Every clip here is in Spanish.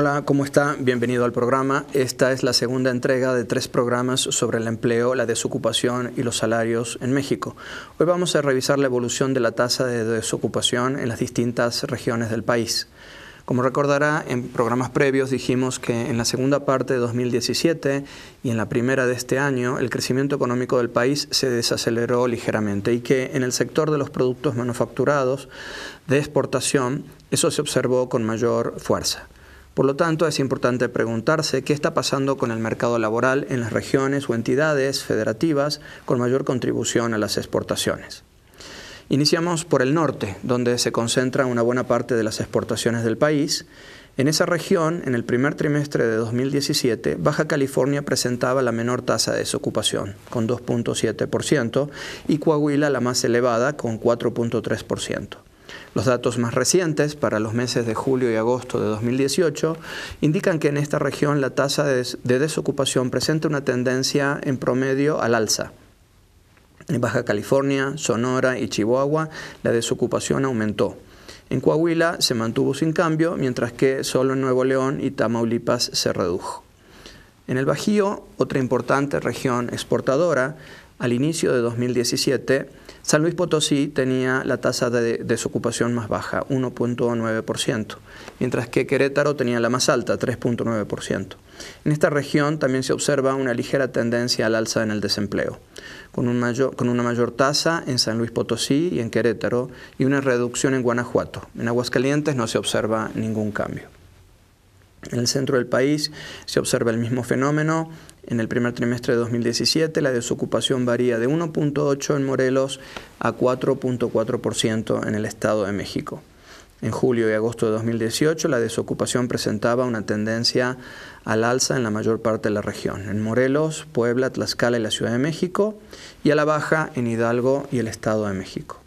Hola, ¿cómo está? Bienvenido al programa. Esta es la segunda entrega de tres programas sobre el empleo, la desocupación y los salarios en México. Hoy vamos a revisar la evolución de la tasa de desocupación en las distintas regiones del país. Como recordará, en programas previos dijimos que en la segunda parte de 2017 y en la primera de este año el crecimiento económico del país se desaceleró ligeramente y que en el sector de los productos manufacturados de exportación eso se observó con mayor fuerza. Por lo tanto, es importante preguntarse qué está pasando con el mercado laboral en las regiones o entidades federativas con mayor contribución a las exportaciones. Iniciamos por el norte, donde se concentra una buena parte de las exportaciones del país. En esa región, en el primer trimestre de 2017, Baja California presentaba la menor tasa de desocupación, con 2.7%, y Coahuila la más elevada, con 4.3%. Los datos más recientes para los meses de julio y agosto de 2018 indican que en esta región la tasa de, desocupación presenta una tendencia en promedio al alza. En Baja California, Sonora y Chihuahua la desocupación aumentó. En Coahuila se mantuvo sin cambio, mientras que solo en Nuevo León y Tamaulipas se redujo. En el Bajío, otra importante región exportadora, al inicio de 2017, San Luis Potosí tenía la tasa de desocupación más baja, 1.9%, mientras que Querétaro tenía la más alta, 3.9%. En esta región también se observa una ligera tendencia al alza en el desempleo, con, un con una mayor tasa en San Luis Potosí y en Querétaro y una reducción en Guanajuato. En Aguascalientes no se observa ningún cambio. En el centro del país se observa el mismo fenómeno. En el primer trimestre de 2017 la desocupación varía de 1.8 en Morelos a 4.4% en el Estado de México. En julio y agosto de 2018 la desocupación presentaba una tendencia al alza en la mayor parte de la región, en Morelos, Puebla, Tlaxcala y la Ciudad de México, y a la baja en Hidalgo y el Estado de México.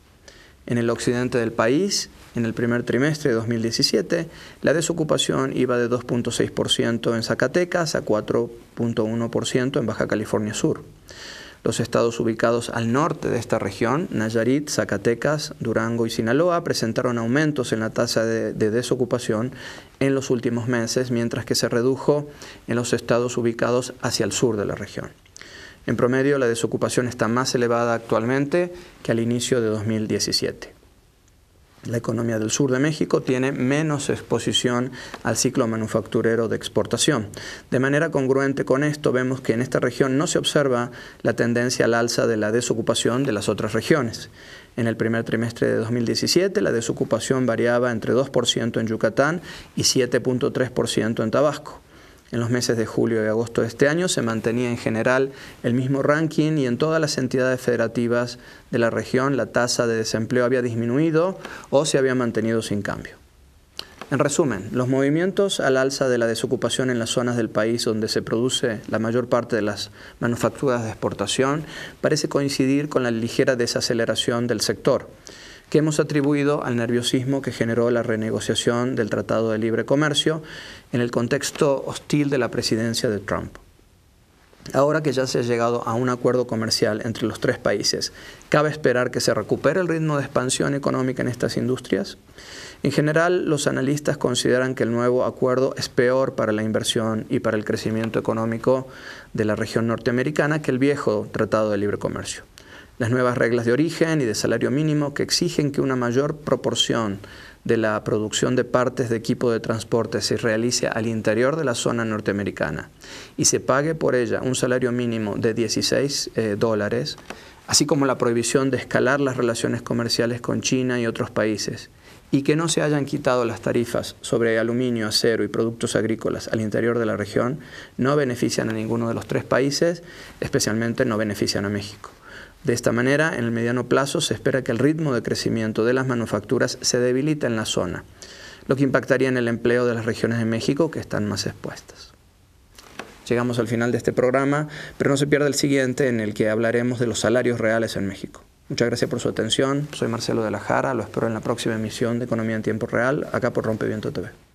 En el occidente del país, en el primer trimestre de 2017, la desocupación iba de 2.6% en Zacatecas a 4.1% en Baja California Sur. Los estados ubicados al norte de esta región, Nayarit, Zacatecas, Durango y Sinaloa, presentaron aumentos en la tasa de, desocupación en los últimos meses, mientras que se redujo en los estados ubicados hacia el sur de la región. En promedio, la desocupación está más elevada actualmente que al inicio de 2017 la economía del sur de México tiene menos exposición al ciclo manufacturero de exportación. De manera congruente con esto, vemos que en esta región no se observa la tendencia al alza de la desocupación de las otras regiones. En el primer trimestre de 2017, la desocupación variaba entre 2% en Yucatán y 7.3% en Tabasco en los meses de julio y agosto de este año se mantenía en general el mismo ranking y en todas las entidades federativas de la región la tasa de desempleo había disminuido o se había mantenido sin cambio. En resumen, los movimientos al alza de la desocupación en las zonas del país donde se produce la mayor parte de las manufacturas de exportación parece coincidir con la ligera desaceleración del sector que hemos atribuido al nerviosismo que generó la renegociación del Tratado de Libre Comercio en el contexto hostil de la presidencia de Trump. Ahora que ya se ha llegado a un acuerdo comercial entre los tres países, ¿cabe esperar que se recupere el ritmo de expansión económica en estas industrias? En general, los analistas consideran que el nuevo acuerdo es peor para la inversión y para el crecimiento económico de la región norteamericana que el viejo Tratado de Libre Comercio las nuevas reglas de origen y de salario mínimo que exigen que una mayor proporción de la producción de partes de equipo de transporte se realice al interior de la zona norteamericana y se pague por ella un salario mínimo de 16 eh, dólares, así como la prohibición de escalar las relaciones comerciales con China y otros países, y que no se hayan quitado las tarifas sobre aluminio, acero y productos agrícolas al interior de la región, no benefician a ninguno de los tres países, especialmente no benefician a México. De esta manera, en el mediano plazo se espera que el ritmo de crecimiento de las manufacturas se debilite en la zona, lo que impactaría en el empleo de las regiones de México que están más expuestas. Llegamos al final de este programa, pero no se pierda el siguiente en el que hablaremos de los salarios reales en México. Muchas gracias por su atención. Soy Marcelo de la Jara. Lo espero en la próxima emisión de Economía en Tiempo Real, acá por Rompeviento TV.